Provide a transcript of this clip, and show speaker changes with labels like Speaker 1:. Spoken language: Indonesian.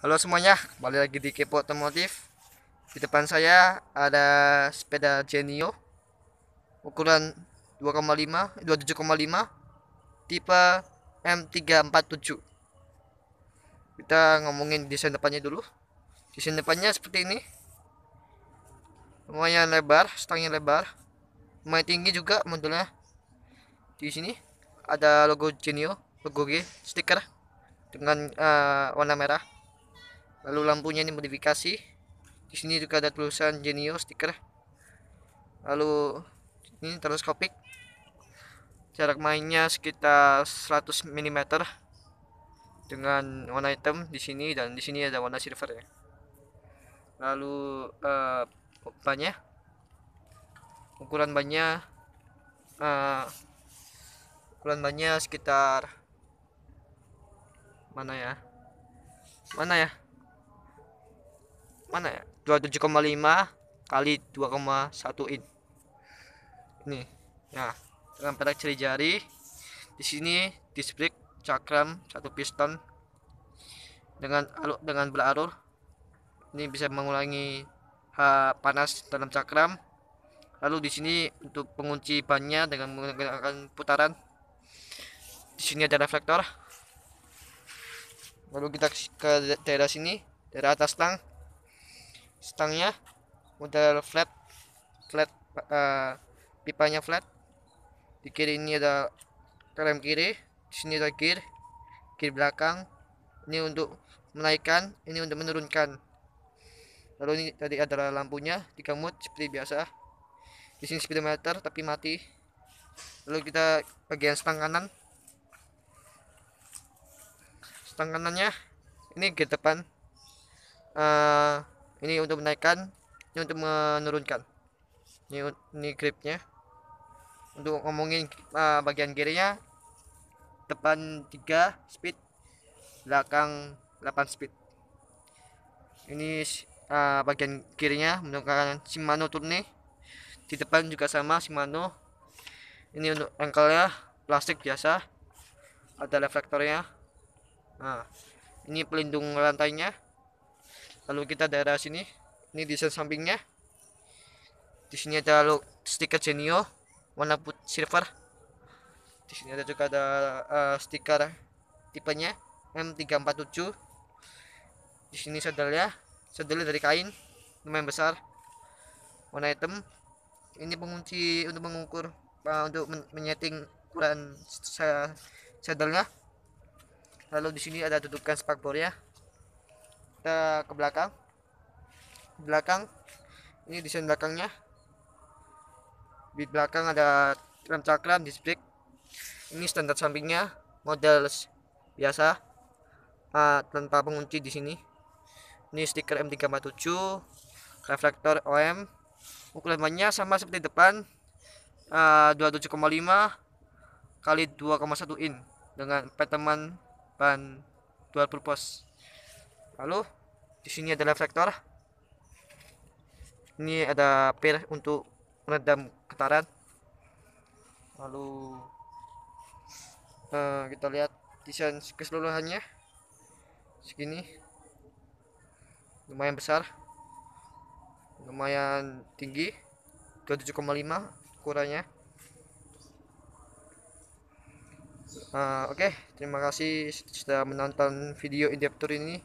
Speaker 1: Halo semuanya, kembali lagi di Kepo Otomotif. Di depan saya ada sepeda Genio ukuran 2,5 27,5 eh, tipe M347. Kita ngomongin desain depannya dulu. Desain depannya seperti ini. Lumayan lebar, stangnya lebar. Lumayan tinggi juga modelnya. Di sini ada logo Genio, logo G, stiker dengan uh, warna merah lalu lampunya ini modifikasi di sini juga ada tulisan Genio stiker lalu ini teleskopik jarak mainnya sekitar 100 mm dengan warna hitam di sini dan di sini ada warna silver ya lalu uh, eh, banyak ukuran banyak uh, eh, ukuran banyak sekitar mana ya mana ya mana ya 27,5 kali 2,1 in ini nah dengan perak ceri jari di sini disc cakram satu piston dengan alur dengan berarur ini bisa mengulangi panas dalam cakram lalu di sini untuk pengunci bannya dengan menggunakan putaran di sini ada reflektor lalu kita ke daerah sini daerah atas tang stangnya model flat flat uh, pipanya flat di kiri ini ada rem kiri di sini ada gear gear belakang ini untuk menaikkan ini untuk menurunkan lalu ini tadi adalah lampunya di mode seperti biasa di sini speedometer tapi mati lalu kita bagian stang kanan stang kanannya ini gear depan uh, ini untuk menaikkan ini untuk menurunkan ini, ini gripnya untuk ngomongin uh, bagian kirinya depan 3 speed belakang 8 speed ini uh, bagian kirinya menggunakan Shimano Tourney di depan juga sama Shimano ini untuk engkelnya plastik biasa ada reflektornya nah ini pelindung lantainya lalu kita daerah sini ini desain sampingnya di sini ada stiker genio warna put silver di sini ada juga ada uh, stiker tipenya M347 di sini sedelnya sedelnya dari kain lumayan besar warna item, ini pengunci untuk mengukur uh, untuk men menyeting ukuran sedelnya lalu di sini ada tutupkan spakbor ya kita ke belakang belakang ini desain belakangnya di belakang ada rem cakram di split ini standar sampingnya model biasa uh, tanpa pengunci di sini ini stiker M347 reflektor OM ukurannya sama seperti depan ah, uh, 27,5 kali 2,1 in dengan peteman ban dual purpose lalu di sini adalah vektor ini ada pair untuk meredam getaran lalu uh, kita lihat desain keseluruhannya segini lumayan besar lumayan tinggi 27,5 ukurannya uh, oke okay. terima kasih sudah menonton video indaptur ini